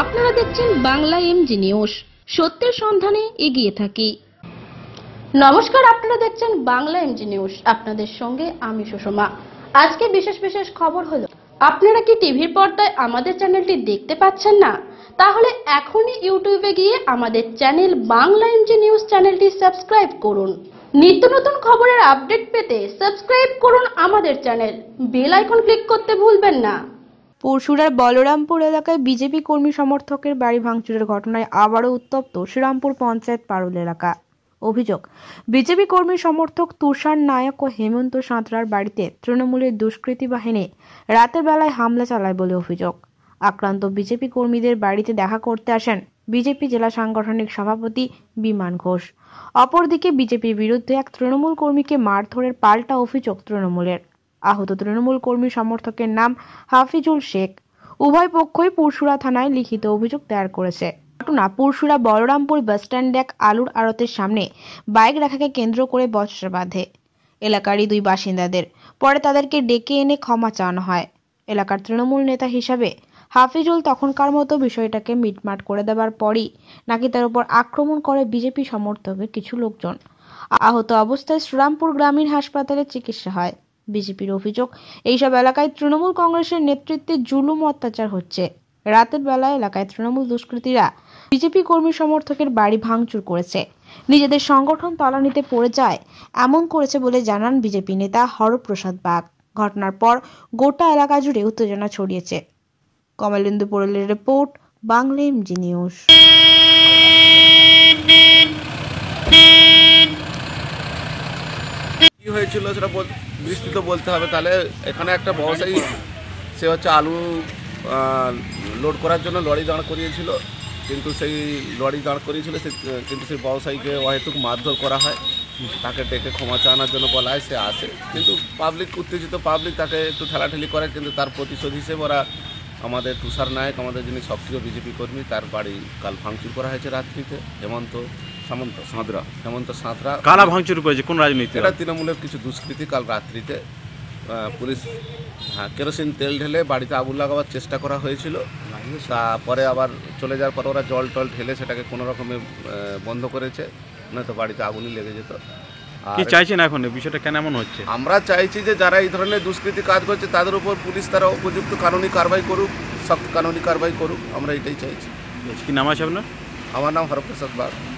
আপনারা দেখছেন Bangla MG news সত্যের সন্ধানে এগিয়ে থাকি নমস্কার আপনারা দেখছেন বাংলা এমজি নিউজ আপনাদের সঙ্গে আমি সুষমা আজকে বিশেষ বিশেষ খবর হলো আপনারা কি টিভির পর্দায় আমাদের চ্যানেলটি দেখতে পাচ্ছেন না তাহলে এখনই ইউটিউবে গিয়ে আমাদের চ্যানেল বাংলা এমজি নিউজ চ্যানেলটি সাবস্ক্রাইব করুন নিত্য নতুন খবরের আপডেট পেতে সাবস্ক্রাইব করুন আমাদের চ্যানেল বেল আইকন ক্লিক করতে ভুলবেন না পরশুরার বলরামপুর এলাকায় বিজেপি কর্মী সমর্থকের বাড়ি ভাঙচুরের ঘটনায় আবারও উত্তপ্ত শ্রীরামপুর পঞ্চায়েত পারুল এলাকা অভিযোগ বিজেপি কর্মী সমর্থক তুষার নায়ক ও হেমন্ত সাঁতরার বাড়িতে তৃণমূলের দুষ্কৃতী বাহিনী রাতের বেলায় হামলা চালায় বলে অভিযোগ আক্রান্ত বিজেপি কর্মীদের বাড়িতে দেখা করতে আসেন বিজেপি জেলা সাংগঠনিক সভাপতি বিমান ঘোষ অপরদিকে বিজেপির বিরুদ্ধে এক তৃণমূল কর্মীকে মারধরের পাল্টা অভিযোগ তৃণমূলের আহত তৃণমূল কর্মী সমর্থকের নাম হাফিজুল শেখ উভয় পক্ষই পুরশুরা থানায় লিখিত অভিযোগ দায়ের করেছে ঘটনা পুরশুরা বলরামপুর বাসস্ট্যান্ড এক আলুর আড়তের সামনে বাইক রাখাকে কেন্দ্র করে বচসা বাঁধে এলাকারই দুই বাসিন্দাদের পরে তাদেরকে ডেকে এনে ক্ষমা চাওয়ানো হয় এলাকার তৃণমূল নেতা হিসাবে হাফিজুল তখনকার মতো বিষয়টাকে মিটমাট করে দেবার পরই নাকি তার উপর আক্রমণ করে বিজেপি সমর্থকের কিছু লোকজন আহত অবস্থায় শ্রীরামপুর গ্রামীণ হাসপাতালে চিকিৎসা হয় বিজেপির অভিযোগ এইসব এলাকায় তৃণমূল কংগ্রেসের নেতৃত্বে জুলুম অত্যাচার হচ্ছে রাতের বেলা এলাকায় তৃণমূল দুষ্কৃতীরা বিজেপি কর্মী সমর্থকের বাড়ি ভাঙচুর করেছে নিজেদের সংগঠন তলানিতে পড়ে যায় এমন করেছে বলে জানান বিজেপি নেতা হরপ্রসাদ বাগ ঘটনার পর গোটা এলাকা জুড়ে উত্তেজনা ছড়িয়েছে কমলেন্দু পোড়েলের রিপোর্ট বাংলা এমজি নিউজ ছিল সেটা বিস্তৃত বলতে হবে তাহলে এখানে একটা বসাই সে হচ্ছে আলু লোড করার জন্য লরি দাঁড় করিয়েছিল কিন্তু সেই লরি দাঁড় করিয়েছিল সে কিন্তু সেই ব্যবসায়ীকে অহেতুক মারধর করা হয় তাকে ডেকে ক্ষমা চানার জন্য বলা হয় সে আসে কিন্তু পাবলিক উত্তেজিত পাবলিক তাকে একটু ঠেলাঠেলি করে কিন্তু তার প্রতিশোধ হিসেবে ওরা আমাদের তুষার নায়ক আমাদের যিনি সক্রিয় বিজেপি কর্মী তার বাড়ি কাল ভাঙচুর করা হয়েছে রাত্রিতে হেমন্ত সামন্ত সাঁতরা সামন্ত সাঁতরা কারা ভাঙচুর করেছে কোন রাজনীতি এটা তৃণমূলের কিছু দুষ্কৃতি কাল রাত্রিতে পুলিশ হ্যাঁ কেরোসিন তেল ঢেলে বাড়িতে আগুন লাগাবার চেষ্টা করা হয়েছিল তারপরে আবার চলে যাওয়ার পর ওরা জল টল ঢেলে সেটাকে কোনো রকমে বন্ধ করেছে নয়তো বাড়িতে আগুনই লেগে যেত কি চাইছেন এখন বিষয়টা কেন এমন হচ্ছে আমরা চাইছি যে যারা এই ধরনের দুষ্কৃতি কাজ করছে তাদের উপর পুলিশ তারা উপযুক্ত কানুনি কারবাই করুক সব কানুনি কারবাই করুক আমরা এটাই চাইছি কি নাম আছে আপনার আমার নাম হরপ্রসাদ বাগ